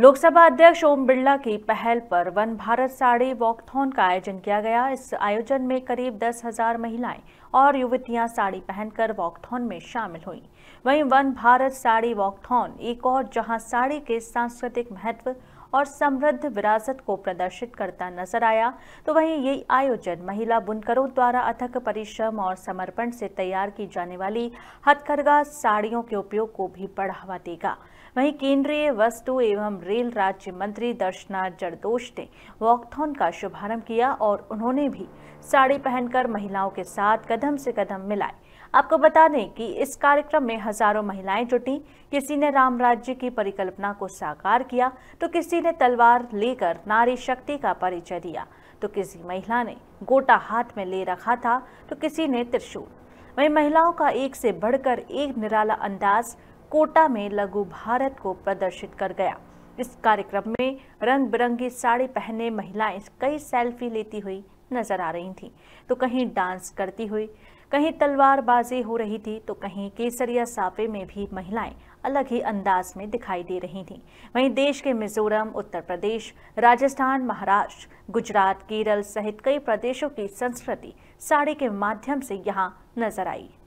लोकसभा अध्यक्ष ओम बिरला की पहल पर वन भारत साड़ी वॉकथॉन का आयोजन किया गया इस आयोजन में करीब दस हजार महिलाएं और युवतियां साड़ी पहनकर वॉकथॉन में शामिल हुईं वहीं वन भारत साड़ी वॉकथॉन एक और जहां साड़ी के सांस्कृतिक महत्व और समृद्ध विरासत को प्रदर्शित करता नजर आया तो वहीं ये आयोजन महिला बुनकरों द्वारा अथक परिश्रम और समर्पण से तैयार की जाने वाली हथकरघा साड़ियों के उपयोग को भी बढ़ावा देगा वहीं केंद्रीय वस्तु एवं रेल राज्य मंत्री दर्शना जरदोश ने वॉकथॉन का शुभारंभ किया और उन्होंने भी साड़ी पहनकर महिलाओं के साथ कदम से कदम मिलाए आपको बता दें कि इस कार्यक्रम में हजारों महिलाएं जुटी किसी ने राम राज्य की परिकल्पना को साकार किया तो किसी ने तलवार लेकर नारी शक्ति का परिचय दिया तो किसी महिला ने गोटा हाथ में ले रखा था तो किसी ने त्रिशूल वही महिलाओं का एक से बढ़कर एक निराला अंदाज कोटा में लघु भारत को प्रदर्शित कर गया इस कार्यक्रम में रंग बिरंगी साड़ी पहने महिलाएं कई सेल्फी लेती हुई नजर आ रही थीं तो कहीं डांस करती हुई कहीं तलवारबाजी हो रही थी तो कहीं केसरिया साफे में भी महिलाएं अलग ही अंदाज में दिखाई दे रही थीं वहीं देश के मिजोरम उत्तर प्रदेश राजस्थान महाराष्ट्र गुजरात केरल सहित कई प्रदेशों की संस्कृति साड़ी के माध्यम से यहाँ नजर आई